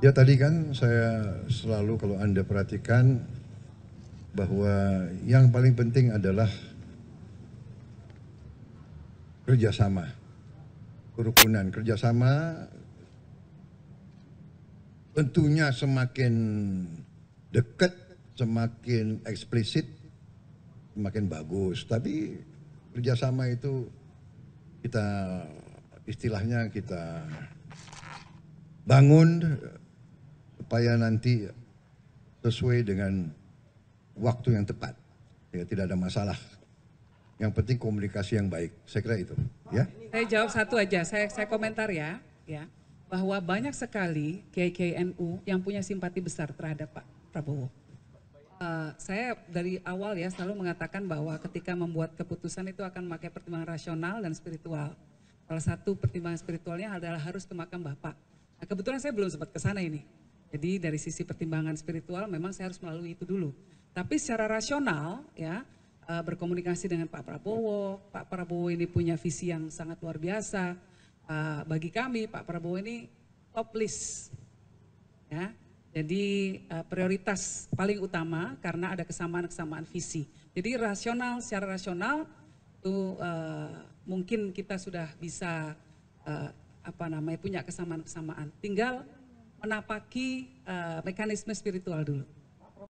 Ya tadi kan saya selalu kalau Anda perhatikan bahwa yang paling penting adalah kerjasama, kerukunan, kerjasama tentunya semakin dekat, semakin eksplisit, semakin bagus. Tapi kerjasama itu kita istilahnya kita bangun supaya nanti sesuai dengan waktu yang tepat. Ya, tidak ada masalah. Yang penting komunikasi yang baik. Saya kira itu. Ya. Saya jawab satu aja. Saya saya komentar ya, ya bahwa banyak sekali KKNU yang punya simpati besar terhadap Pak Prabowo. Uh, saya dari awal ya selalu mengatakan bahwa ketika membuat keputusan itu akan memakai pertimbangan rasional dan spiritual. Salah satu pertimbangan spiritualnya adalah harus ke makam Bapak. Nah, kebetulan saya belum sempat ke sana ini. Jadi dari sisi pertimbangan spiritual memang saya harus melalui itu dulu. Tapi secara rasional ya e, berkomunikasi dengan Pak Prabowo, Pak Prabowo ini punya visi yang sangat luar biasa. E, bagi kami Pak Prabowo ini top list. Ya. Jadi e, prioritas paling utama karena ada kesamaan-kesamaan visi. Jadi rasional secara rasional itu mungkin kita sudah bisa apa namanya punya kesamaan-kesamaan. Tinggal menapaki eh, mekanisme spiritual dulu